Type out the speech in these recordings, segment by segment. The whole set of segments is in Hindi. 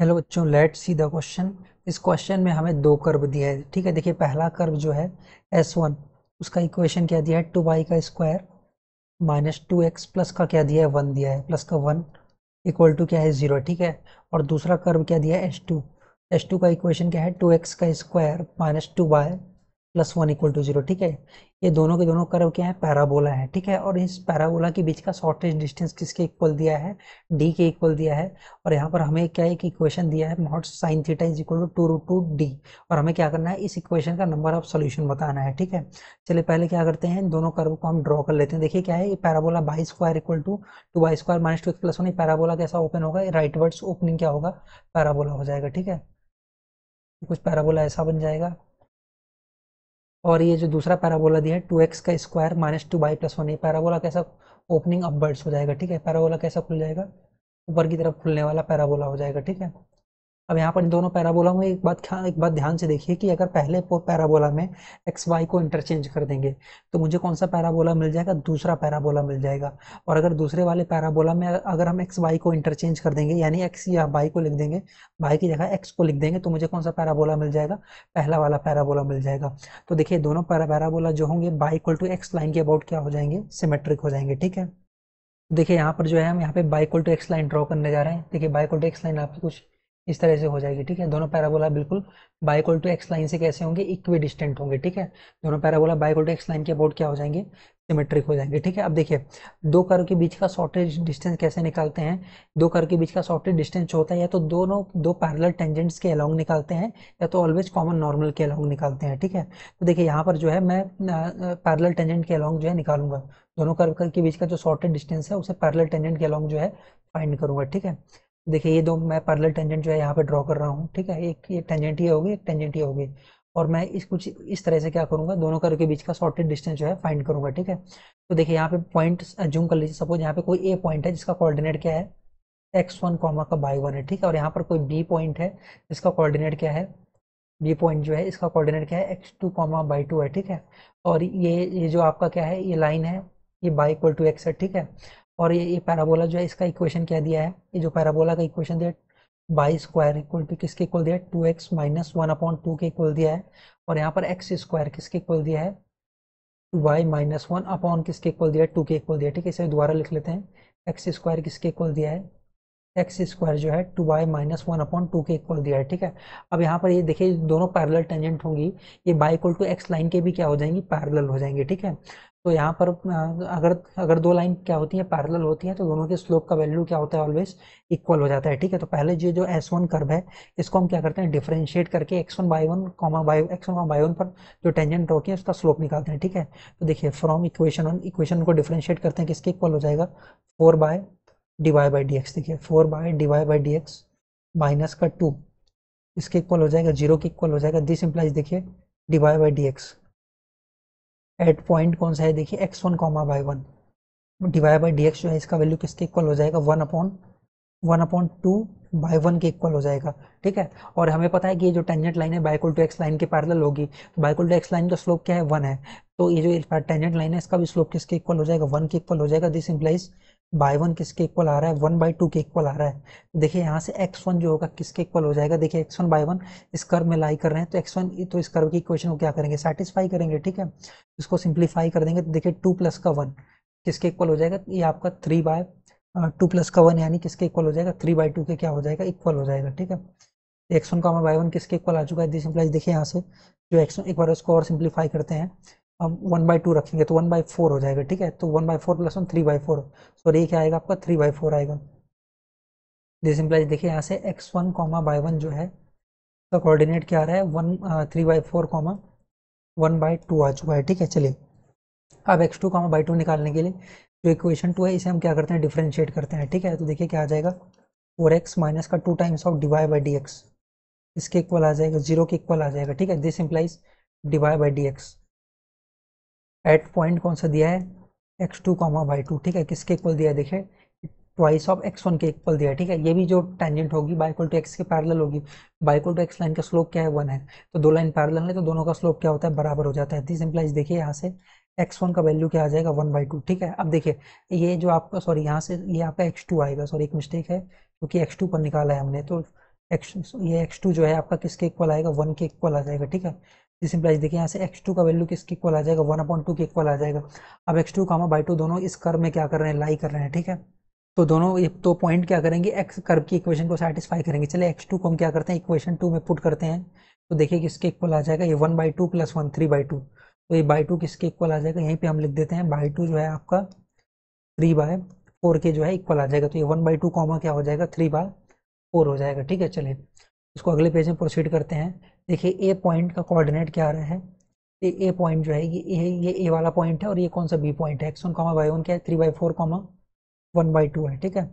हेलो बच्चों लेट सी द क्वेश्चन इस क्वेश्चन में हमें दो कर्व दिया है ठीक है देखिए पहला कर्व जो है एस वन उसका इक्वेशन क्या दिया है टू वाई का square minus two x plus का क्या दिया है वन दिया है प्लस का वन इक्वल टू क्या है ज़ीरो ठीक है और दूसरा कर्व क्या दिया है एस टू एस टू का इक्वेशन क्या है टू एक्स का square minus two y plus one equal to zero ठीक है ये दोनों के दोनों कर्व क्या है पैराबोला है ठीक है और इस पैराबोला के बीच का शॉर्टेज डिस्टेंस किसके इक्वल दिया है डी के इक्वल दिया है और यहाँ पर हमें क्या एक इक्वेशन दिया है मॉट sine theta is equal to two two D और हमें क्या करना है इस इक्वेशन का नंबर ऑफ सोल्यूशन बताना है ठीक है चलिए पहले क्या करते हैं दोनों कर्व को हम ड्रॉ कर लेते हैं देखिए क्या है ये parabola y square equal to two y square minus two plus one parabola कैसा ओपन होगा राइट वर्ड्स ओपनिंग क्या होगा पैराबोला हो जाएगा ठीक है कुछ पैराबोला ऐसा बन जाएगा और ये जो दूसरा पैराबोला दिया है टू एक्स का square minus two y plus one ये पैराबोला कैसा ओपनिंग अपवर्ड्स हो जाएगा ठीक है पैराबोला कैसा खुल जाएगा ऊपर की तरफ खुलने वाला पैराबोला हो जाएगा ठीक है अब यहाँ पर दोनों पैराबोला में एक बात एक बात ध्यान से देखिए कि अगर पहले पैराबोला में एक्स वाई को इंटरचेंज कर देंगे तो मुझे कौन सा पैराबोला मिल जाएगा दूसरा पैराबोला मिल जाएगा और अगर दूसरे वाले पैराबोला में अगर हम एक्स वाई को इंटरचेंज कर देंगे यानी एक्स या वाई को लिख देंगे वाई की जगह एक्स को लिख देंगे तो मुझे कौन सा पैराबोला मिल जाएगा पहला वाला पैराबोला मिल जाएगा तो देखिए दोनों पैराबोला जो होंगे y equal to x line के अबाउट क्या हो जाएंगे सिमेट्रिक हो जाएंगे ठीक है देखिए यहाँ पर जो है हम यहाँ पे y equal to x line draw करने जा रहे हैं देखिए बाइक्वल टू एक्स लाइन आपकी कुछ इस तरह से हो जाएगी ठीक है दोनों पैराबोला बिल्कुल बाइकोल टू एक्स लाइन से कैसे होंगे इक्वी डिस्टेंट होंगे ठीक है दोनों parabola y equal to x line के अबाउट क्या हो जाएंगे सिमेट्रिक हो जाएंगे ठीक है अब देखिए दो कर के बीच का शॉर्टेज डिस्टेंस कैसे निकालते हैं दो कर के बीच का शॉर्टेज डिस्टेंस होता है या तो दोनों दो पैरल टेंजेंट्स के अलॉन्ग निकालते हैं या तो ऑलवेज कॉमन नॉर्मल के अलॉन्ग निकालते हैं ठीक है तो देखिए यहाँ पर जो है मैं पैरल टेंजेंट के अलॉन्ग जो है निकालूंगा दोनों कर के बीच का जो शॉर्टेज डिस्टेंस है उसे पैरल टेंजेंट के अलॉन्ग जो है फाइंड करूंगा ठीक है देखिए ये दो मैं पैरल टेंजेंट जो है यहाँ पे ड्रॉ कर रहा हूँ ठीक है एक ये टेंजेंट ही होगी एक टेंजेंट ही होगी और मैं इस कुछ इस तरह से क्या करूँगा दोनों कर के बीच का शॉर्टेड डिस्टेंस जो है फाइंड करूँगा ठीक है तो देखिए यहाँ पे पॉइंट जूम कर लीजिए सपोज यहाँ पे कोई ए पॉइंट है जिसका कोऑर्डिनेट क्या है एक्स वन कॉमा का बाई वन है ठीक है और यहाँ पर कोई बी पॉइंट है जिसका कोऑर्डिनेट क्या है बी पॉइंट जो है इसका कोऑर्डिनेट क्या है x two comma y two है ठीक है और ये ये जो आपका क्या है ये लाइन है ये बाई इक्वल टू एक्स है ठीक है और ये ये पैराबोला जो है इसका इक्वेशन क्या दिया है ये जो पैराबोला का इक्वेशन दिया बाई स्क्वायर इक्वल टू किसके इक्वल दिया है two x minus one upon two के इक्वल दिया है और यहाँ पर एक्स स्क्वायर किसके इक्वल दिया है two y minus one upon किसके इक्वल दिया है टू के इक्वल दिया ठीक है इसे दोबारा लिख लेते हैं एक्स स्क्वायर किसके इक्वल दिया है एक्स स्क्वायर जो है two y minus one upon two के इक्वल दिया है ठीक है अब यहाँ पर ये देखिए दोनों पैरेलल टेंजेंट होंगी ये y equal to x line के भी क्या हो जाएंगी पैरेलल हो जाएंगे ठीक है तो यहाँ पर अगर अगर दो लाइन क्या होती है पैरेलल होती है तो दोनों के स्लोप का वैल्यू क्या होता है ऑलवेज इक्वल हो जाता है ठीक है तो पहले जो जो एस वन कर्व है इसको हम क्या करते हैं डिफ्रेंशिएट करके x one y one comma y x one y one पर जो टेंजेंट ड्रॉ किया उसका स्लोप निकालते हैं ठीक है तो देखिए फ्रॉम इक्वेशन वन इक्वेशन को डिफ्रेंशिएट करते हैं किसके इक्वल हो जाएगा four y dy by d x देखिए four y dy by d x minus का टू इसके इक्वल हो जाएगा जीरो के इक्वल हो जाएगा दिस इम्प्लाइज देखिए dy by d x at point कौन सा है देखिए x one comma y one divide by d x जो है इसका वैल्यू किसके इक्वल हो जाएगा one upon one upon two y one के इक्वल हो जाएगा ठीक है और हमें पता है कि ये जो टेंजेंट लाइन है बाइकुल टू एक्स लाइन के पैरल होगी तो बाइकुल टू एक्स लाइन का स्लोप क्या है वन है तो ये जो टेंजेंट लाइन है इसका भी स्लोप किसके इक्वल हो जाएगा वन के इक्वल हो जाएगा दिस इम्प्लाइज बाय वन किसके इक्वल आ रहा है वन बाई टू के इक्वल आ रहा है तो देखिए यहाँ से एक्स वन जो होगा किसके इक्वल हो जाएगा देखिए एक्स वन बाय वन इस कर्व में लाई कर रहे हैं तो एक्स वन तो इस कर्व की इक्वेशन को क्या करेंगे सेटिस्फाई करेंगे ठीक है इसको सिंप्लीफाई कर देंगे तो देखिए टू प्लस का वन किसके इक्वल हो जाएगा ये आपका थ्री बाय टू प्लस का वन यानी किसके इक्वल हो जाएगा थ्री बाय टू के क्या हो जाएगा इक्वल हो जाएगा ठीक है एक्स वन का बाई वन किसके इक्वल आ चुका है दिस इम्प्लाइज देखिए यहाँ से जो एक्स एक बार उसको और सिंप्लीफाई करते हैं अब वन बाई टू रखेंगे तो वन बाई फोर हो जाएगा ठीक है तो one by four plus one three by four sorry क्या आएगा आपका थ्री बाई फोर आएगा दिस इम्प्लाइज देखिए यहाँ से x one comma y one जो है उसका तो कोऑर्डिनेट क्या आ रहा है one three by four comma one by two आ चुका है ठीक है चलिए अब x two comma y two निकालने के लिए जो इक्वेशन टू है इसे हम क्या करते हैं डिफ्रेंशिएट करते हैं ठीक है तो देखिए क्या आ जाएगा फोर एक्स माइनस का two times of dy by d x इसके इक्वल आ जाएगा जीरो के इक्वल आ जाएगा ठीक है this implies dy by d x at point कौन सा दिया है x two comma y two ठीक है किसके इक्वल दिया है देखिए ट्वाइस ऑफ एक्स वन के इक्वल दिया ठीक है ये भी जो टेंजेंट होगी बाइक्वल टू एक्स के पैरल होगी बाइक्वल टू एक्स लाइन का स्लोप क्या है वन है तो दो लाइन पैरल है तो दोनों का स्लोप क्या होता है बराबर हो जाता है दिस इम्प्लाइज देखिए यहाँ से एक्स वन का वैल्यू क्या आ जाएगा वन बाई टू ठीक है अब देखिए ये जो आपका सॉरी यहाँ से ये आपका एक्स टू आएगा सॉरी एक मिस्टेक है क्योंकि एक्स टू पर निकाला है हमने तो एक्स ये एक्स टू जो है आपका किसके इक्वल आएगा वन के इक्वल आ जाएगा ठीक है दिस इंप्लाइज देखिए यहाँ से एक्स टू का वैल्यू किसके इक्वल आ जाएगा वन अपॉइंट टू के इक्वल आ जाएगा अब x two comma y two दोनों इस कर्व में क्या कर रहे हैं लाई कर रहे हैं ठीक है तो दोनों ये तो पॉइंट क्या करेंगे एक्स कर्व की इक्वेशन को सेटिस्फाई करेंगे चले एक्स टू को हम क्या करते हैं इक्वेशन टू में पुट करते हैं तो देखिए किसके इक्वल आ जाएगा ये one by two plus one three by two तो ये बाई टू किसके इक्वल आ जाएगा यहीं पे हम लिख देते हैं बाई टू जो है आपका थ्री बाय फोर के जो है इक्वल आ जाएगा तो ये वन बाई टू कॉमा क्या हो जाएगा थ्री बाय फोर हो जाएगा ठीक है चलिए इसको अगले पेज में प्रोसीड करते हैं देखिए ए पॉइंट का कोऑर्डिनेट क्या आ रहा है ए ए पॉइंट जो है ये ए ये ए वाला पॉइंट है और ये कौन सा बी पॉइंट है x one comma y one क्या है three by four comma one by two है ठीक है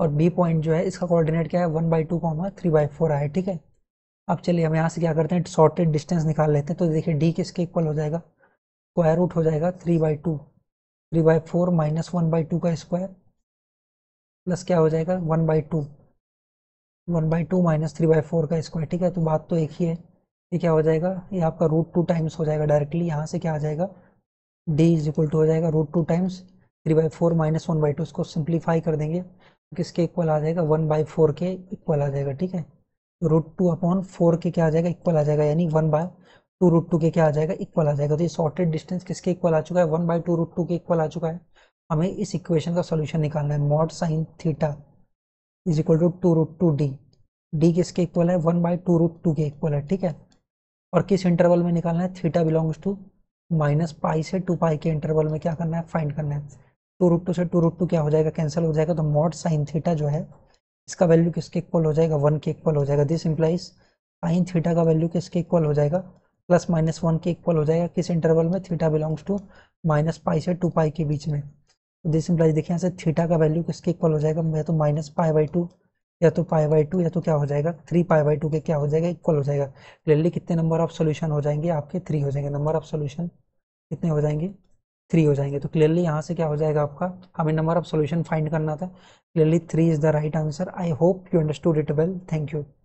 और बी पॉइंट जो है इसका कोऑर्डिनेट क्या है one by two comma three by four आया ठीक है अब चलिए हम यहाँ से क्या करते हैं शॉर्टेड डिस्टेंस निकाल लेते हैं तो देखिए डी किसके इक्वल हो जाएगा स्क्वायर रूट हो जाएगा three by two three by four minus one by two का स्क्वायर प्लस क्या हो जाएगा one by two one by two minus three by four का स्क्वायर ठीक है तो बात तो एक ही है ये क्या हो जाएगा ये आपका रूट टू टाइम्स हो जाएगा डायरेक्टली यहाँ से क्या आ जाएगा डी इज इक्वल टू हो जाएगा root two times three by four minus one by two इसको सिंप्लीफाई कर देंगे तो किसके इक्वल आ जाएगा वन बाई फोर के इक्वल आ जाएगा ठीक है रूट टू अपॉन फोर के क्या आ जाएगा इक्वल आ जाएगा यानी one by two root two के क्या आ जाएगा इक्वल आ जाएगा तो ये सॉर्टेड डिस्टेंस किसके इक्वल आ चुका है one by two root two के इक्वल आ चुका है हमें इस इक्वेशन का सोल्यूशन निकालना है mod sine theta is equal to two root two d d किसके इक्वल है one by two root two के इक्वल है ठीक है और किस इंटरवल में निकालना है theta belongs to minus pi से टू पाई के इंटरवल में क्या करना है फाइंड करना है टू रूट टू से टू रूट टू क्या हो जाएगा कैंसिल हो जाएगा तो मॉड साइन थीटा जो है इसका वैल्यू किसके इक्वल हो जाएगा वन के इक्वल हो जाएगा दिस इम्प्लाइज साइन थीटा का वैल्यू किसके इक्वल हो जाएगा प्लस माइनस वन के इक्वल हो जाएगा किस इंटरवल में theta belongs to minus pi से टू पाई के बीच में दिस इम्प्लाइज देखिए यहाँ से थीटा का वैल्यू किसके इक्वल हो जाएगा तो या तो माइनस पाई बाई टू या तो पाई बाई टू या तो क्या हो जाएगा थ्री पाई बाई टू के क्या हो जाएगा इक्वल हो जाएगा क्लियरली कितने नंबर ऑफ सोल्यूशन हो जाएंगे आपके थ्री हो जाएंगे नंबर ऑफ सोल्यूशन कितने हो जाएंगे थ्री हो जाएंगे तो क्लियरली यहाँ से क्या हो जाएगा आपका हमें नंबर ऑफ सोल्यूशन फाइंड करना था clearly three is the right answer I hope you understood it well thank you